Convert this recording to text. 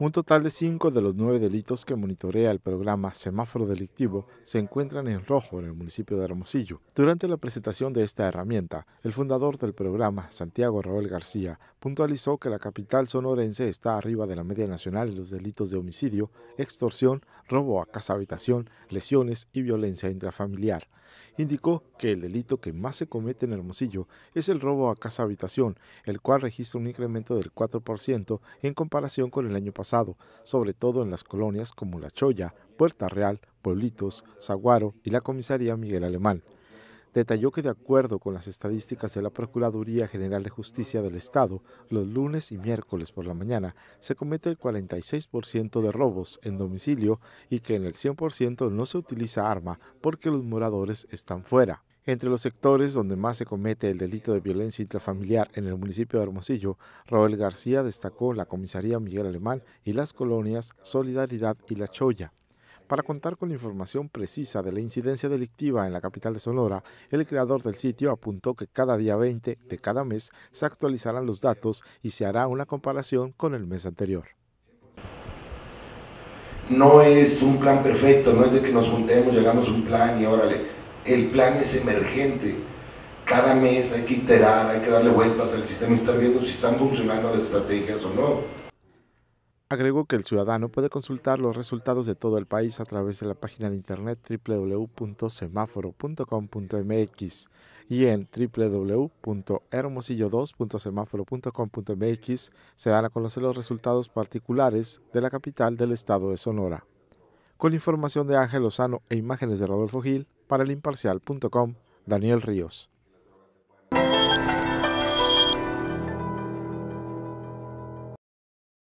Un total de cinco de los nueve delitos que monitorea el programa Semáforo Delictivo se encuentran en rojo en el municipio de Hermosillo. Durante la presentación de esta herramienta, el fundador del programa, Santiago Raúl García, puntualizó que la capital sonorense está arriba de la media nacional en los delitos de homicidio, extorsión, robo a casa habitación, lesiones y violencia intrafamiliar. Indicó que el delito que más se comete en Hermosillo es el robo a casa habitación, el cual registra un incremento del 4% en comparación con el año pasado, sobre todo en las colonias como La Choya, Puerta Real, Pueblitos, Zaguaro y la comisaría Miguel Alemán detalló que de acuerdo con las estadísticas de la Procuraduría General de Justicia del Estado, los lunes y miércoles por la mañana se comete el 46% de robos en domicilio y que en el 100% no se utiliza arma porque los moradores están fuera. Entre los sectores donde más se comete el delito de violencia intrafamiliar en el municipio de Hermosillo, Raúl García destacó la comisaría Miguel Alemán y las colonias Solidaridad y La Choya. Para contar con la información precisa de la incidencia delictiva en la capital de Sonora, el creador del sitio apuntó que cada día 20 de cada mes se actualizarán los datos y se hará una comparación con el mes anterior. No es un plan perfecto, no es de que nos juntemos, llegamos a un plan y órale. El plan es emergente. Cada mes hay que iterar, hay que darle vueltas al sistema y estar viendo si están funcionando las estrategias o no. Agregó que el ciudadano puede consultar los resultados de todo el país a través de la página de internet www.semáforo.com.mx y en www.hermosillo2.semáforo.com.mx se dan a conocer los resultados particulares de la capital del estado de Sonora. Con información de Ángel Lozano e imágenes de Rodolfo Gil, para el imparcial.com, Daniel Ríos.